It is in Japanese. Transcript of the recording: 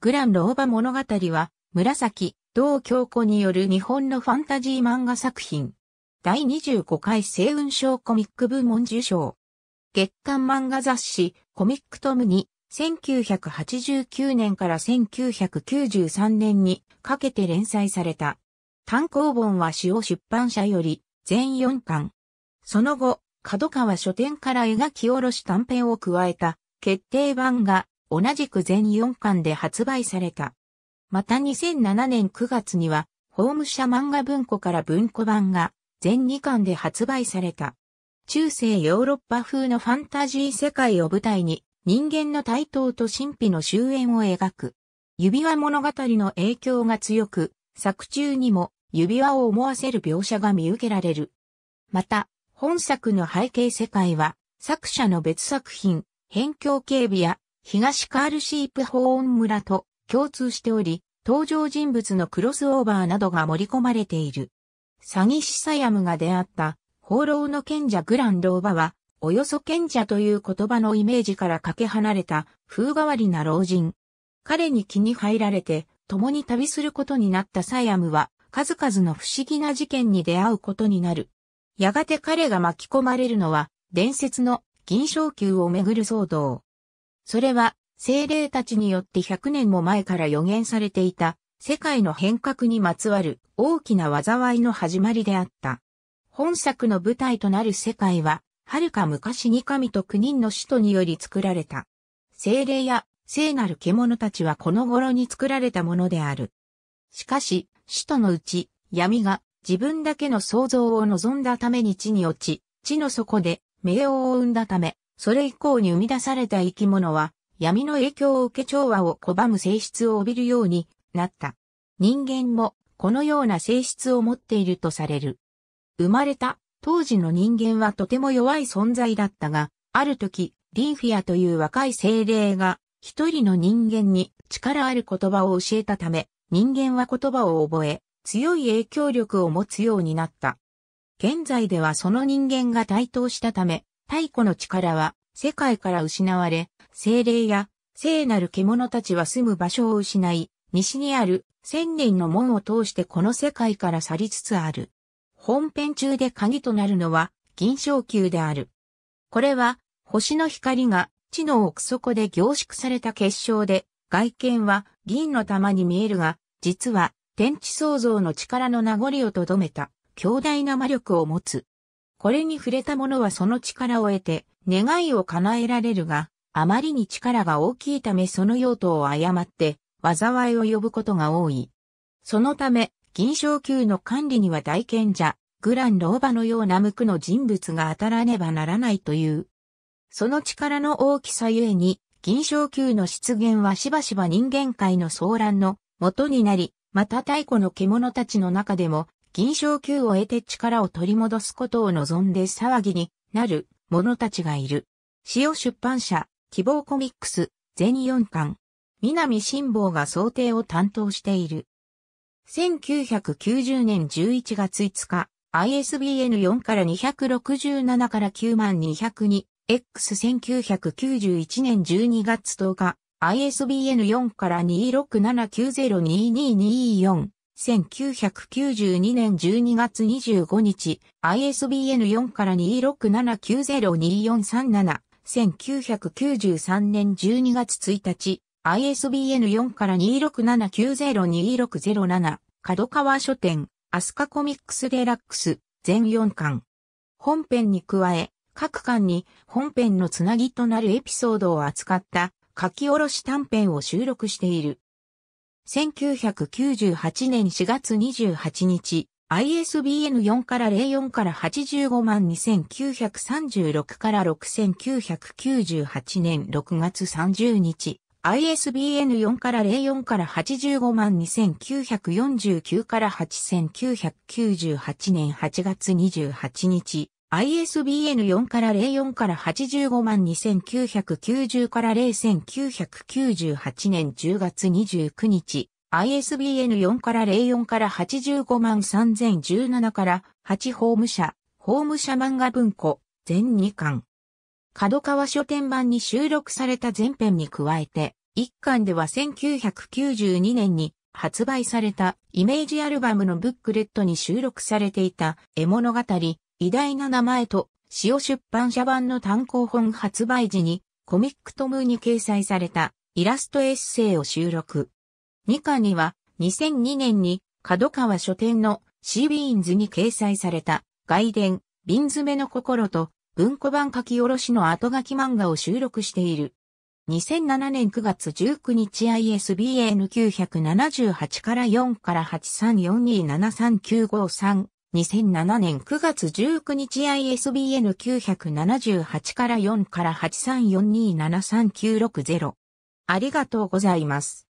グランーバ物語は、紫、同京子による日本のファンタジー漫画作品。第25回星雲賞コミック部門受賞。月刊漫画雑誌、コミックトムに、1989年から1993年にかけて連載された。単行本は詩を出版社より全4巻。その後、角川書店から描き下ろし短編を加えた決定版が同じく全4巻で発売された。また2007年9月には、ホーム社漫画文庫から文庫版が全2巻で発売された。中世ヨーロッパ風のファンタジー世界を舞台に人間の台頭と神秘の終焉を描く。指輪物語の影響が強く、作中にも指輪を思わせる描写が見受けられる。また、本作の背景世界は作者の別作品、辺境警備や東カールシープホーン村と共通しており、登場人物のクロスオーバーなどが盛り込まれている。詐欺師サヤムが出会った放浪の賢者グランローバは、およそ賢者という言葉のイメージからかけ離れた風変わりな老人。彼に気に入られて共に旅することになったサヤムは数々の不思議な事件に出会うことになる。やがて彼が巻き込まれるのは伝説の銀賞級をめぐる騒動。それは、精霊たちによって100年も前から予言されていた、世界の変革にまつわる大きな災いの始まりであった。本作の舞台となる世界は、遥か昔に神と9人の使徒により作られた。精霊や聖なる獣たちはこの頃に作られたものである。しかし、使徒のうち、闇が自分だけの想像を望んだために地に落ち、地の底で名誉を生んだため、それ以降に生み出された生き物は、闇の影響を受け調和を拒む性質を帯びるようになった。人間もこのような性質を持っているとされる。生まれた当時の人間はとても弱い存在だったが、ある時、リンフィアという若い精霊が一人の人間に力ある言葉を教えたため、人間は言葉を覚え、強い影響力を持つようになった。現在ではその人間が台頭したため、太古の力は世界から失われ、精霊や聖なる獣たちは住む場所を失い、西にある千年の門を通してこの世界から去りつつある。本編中で鍵となるのは銀賞球である。これは星の光が地の奥底で凝縮された結晶で、外見は銀の玉に見えるが、実は天地創造の力の名残をとどめた強大な魔力を持つ。これに触れた者はその力を得て、願いを叶えられるが、あまりに力が大きいためその用途を誤って、災いを呼ぶことが多い。そのため、銀賞級の管理には大賢者、グラン・ローバのような無垢の人物が当たらねばならないという。その力の大きさゆえに、銀賞級の出現はしばしば人間界の騒乱の元になり、また太古の獣たちの中でも銀賞級を得て力を取り戻すことを望んで騒ぎになる者たちがいる。塩出版社、希望コミックス、全4巻。南辛坊が想定を担当している。1990年11月5日、ISBN4 から267から9万 202X1991 年12月10日、ISBN4 から267902224 1992年12月25日、ISBN4 から2 6 7 9 0 2 4 3 7 1993年12月1日、ISBN4 から2 6 7 9 0 2 6 0 7角川書店、アスカコミックスデラックス、全4巻。本編に加え、各巻に本編のつなぎとなるエピソードを扱った書き下ろし短編を収録している。1998年4月28日、ISBN 4から04から85万2936から6998年6月30日、ISBN 4から04から85万2949から8998年8月28日、ISBN4 から04から85万2990から0998年10月29日、ISBN4 から04から85万3017から8法務ホ法務社漫画文庫、全2巻。角川書店版に収録された全編に加えて、1巻では1992年に発売されたイメージアルバムのブックレットに収録されていた絵物語、偉大な名前と、潮出版社版の単行本発売時に、コミックとムーに掲載されたイラストエッセイを収録。2巻には、2002年に、角川書店のシービーンズに掲載された外伝、瓶詰めの心と文庫版書き下ろしの後書き漫画を収録している。2007年9月19日 ISBN 978から4から834273953 2007年9月19日 ISBN 978から4から834273960。ありがとうございます。